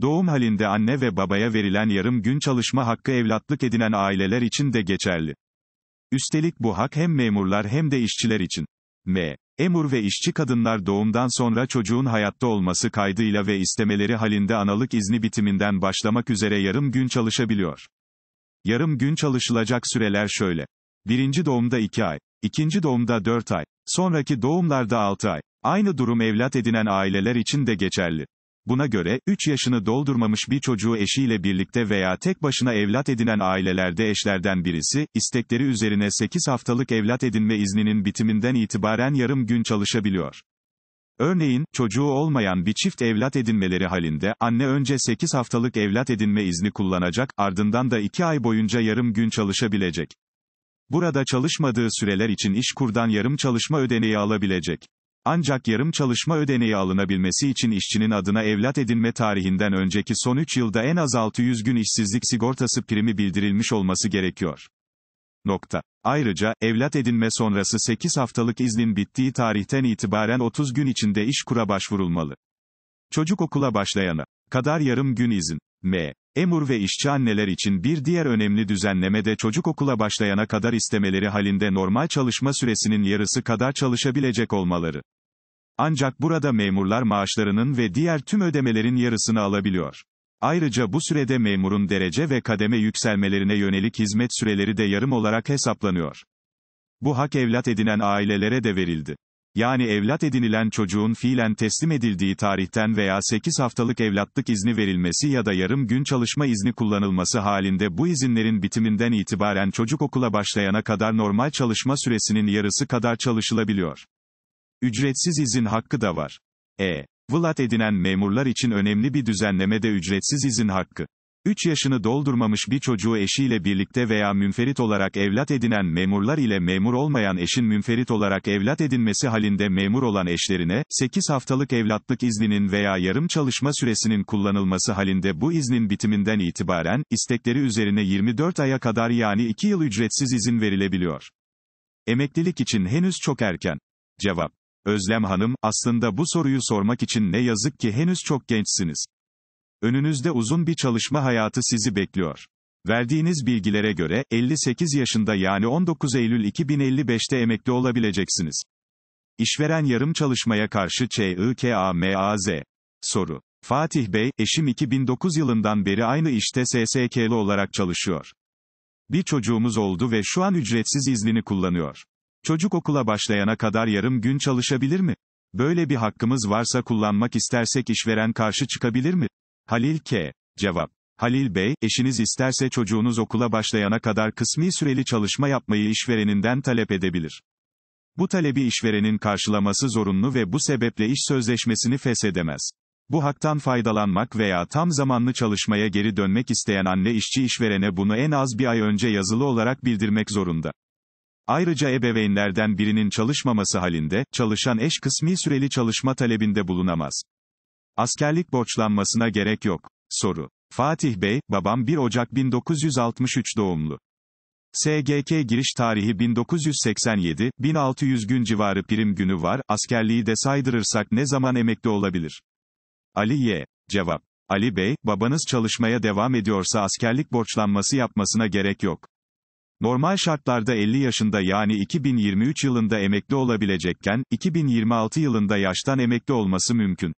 Doğum halinde anne ve babaya verilen yarım gün çalışma hakkı evlatlık edinen aileler için de geçerli. Üstelik bu hak hem memurlar hem de işçiler için. M. Emur ve işçi kadınlar doğumdan sonra çocuğun hayatta olması kaydıyla ve istemeleri halinde analık izni bitiminden başlamak üzere yarım gün çalışabiliyor. Yarım gün çalışılacak süreler şöyle. Birinci doğumda 2 ay, ikinci doğumda 4 ay, sonraki doğumlarda 6 ay. Aynı durum evlat edinen aileler için de geçerli. Buna göre, 3 yaşını doldurmamış bir çocuğu eşiyle birlikte veya tek başına evlat edinen ailelerde eşlerden birisi, istekleri üzerine 8 haftalık evlat edinme izninin bitiminden itibaren yarım gün çalışabiliyor. Örneğin, çocuğu olmayan bir çift evlat edinmeleri halinde, anne önce 8 haftalık evlat edinme izni kullanacak, ardından da 2 ay boyunca yarım gün çalışabilecek. Burada çalışmadığı süreler için iş kurdan yarım çalışma ödeneği alabilecek. Ancak yarım çalışma ödeneği alınabilmesi için işçinin adına evlat edinme tarihinden önceki son 3 yılda en az 600 gün işsizlik sigortası primi bildirilmiş olması gerekiyor. Nokta. Ayrıca, evlat edinme sonrası 8 haftalık iznin bittiği tarihten itibaren 30 gün içinde iş kura başvurulmalı. Çocuk okula başlayana kadar yarım gün izin. M. Emur ve işçi anneler için bir diğer önemli düzenleme de çocuk okula başlayana kadar istemeleri halinde normal çalışma süresinin yarısı kadar çalışabilecek olmaları. Ancak burada memurlar maaşlarının ve diğer tüm ödemelerin yarısını alabiliyor. Ayrıca bu sürede memurun derece ve kademe yükselmelerine yönelik hizmet süreleri de yarım olarak hesaplanıyor. Bu hak evlat edinen ailelere de verildi. Yani evlat edinilen çocuğun fiilen teslim edildiği tarihten veya 8 haftalık evlatlık izni verilmesi ya da yarım gün çalışma izni kullanılması halinde bu izinlerin bitiminden itibaren çocuk okula başlayana kadar normal çalışma süresinin yarısı kadar çalışılabiliyor. Ücretsiz izin hakkı da var. E. Vlat edinen memurlar için önemli bir düzenleme de ücretsiz izin hakkı. 3 yaşını doldurmamış bir çocuğu eşiyle birlikte veya münferit olarak evlat edinen memurlar ile memur olmayan eşin münferit olarak evlat edinmesi halinde memur olan eşlerine, 8 haftalık evlatlık izninin veya yarım çalışma süresinin kullanılması halinde bu iznin bitiminden itibaren, istekleri üzerine 24 aya kadar yani 2 yıl ücretsiz izin verilebiliyor. Emeklilik için henüz çok erken. Cevap Özlem Hanım, aslında bu soruyu sormak için ne yazık ki henüz çok gençsiniz. Önünüzde uzun bir çalışma hayatı sizi bekliyor. Verdiğiniz bilgilere göre, 58 yaşında yani 19 Eylül 2055'te emekli olabileceksiniz. İşveren yarım çalışmaya karşı ÇIKAMAZ. Soru. Fatih Bey, eşim 2009 yılından beri aynı işte SSK'lı olarak çalışıyor. Bir çocuğumuz oldu ve şu an ücretsiz iznini kullanıyor. Çocuk okula başlayana kadar yarım gün çalışabilir mi? Böyle bir hakkımız varsa kullanmak istersek işveren karşı çıkabilir mi? Halil K. Cevap. Halil Bey, eşiniz isterse çocuğunuz okula başlayana kadar kısmi süreli çalışma yapmayı işvereninden talep edebilir. Bu talebi işverenin karşılaması zorunlu ve bu sebeple iş sözleşmesini feshedemez. Bu haktan faydalanmak veya tam zamanlı çalışmaya geri dönmek isteyen anne işçi işverene bunu en az bir ay önce yazılı olarak bildirmek zorunda. Ayrıca ebeveynlerden birinin çalışmaması halinde, çalışan eş kısmi süreli çalışma talebinde bulunamaz. Askerlik borçlanmasına gerek yok. Soru. Fatih Bey, babam 1 Ocak 1963 doğumlu. SGK giriş tarihi 1987, 1600 gün civarı prim günü var, askerliği de saydırırsak ne zaman emekli olabilir? Ali Y. Cevap. Ali Bey, babanız çalışmaya devam ediyorsa askerlik borçlanması yapmasına gerek yok. Normal şartlarda 50 yaşında yani 2023 yılında emekli olabilecekken, 2026 yılında yaştan emekli olması mümkün.